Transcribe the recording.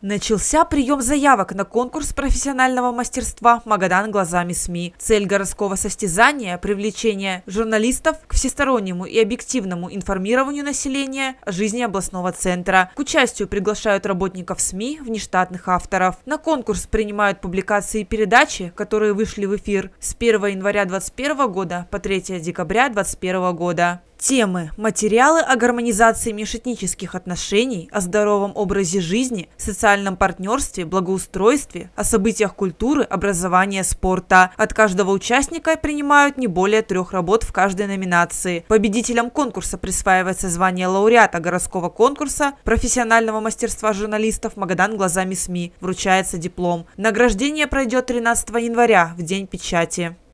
Начался прием заявок на конкурс профессионального мастерства «Магадан глазами СМИ». Цель городского состязания – привлечение журналистов к всестороннему и объективному информированию населения о жизни областного центра. К участию приглашают работников СМИ, внештатных авторов. На конкурс принимают публикации и передачи, которые вышли в эфир с 1 января 2021 года по 3 декабря 2021 года. Темы, материалы о гармонизации межэтнических отношений, о здоровом образе жизни, социальном партнерстве, благоустройстве, о событиях культуры, образования, спорта. От каждого участника принимают не более трех работ в каждой номинации. Победителям конкурса присваивается звание лауреата городского конкурса профессионального мастерства журналистов «Магадан глазами СМИ». Вручается диплом. Награждение пройдет 13 января, в День печати.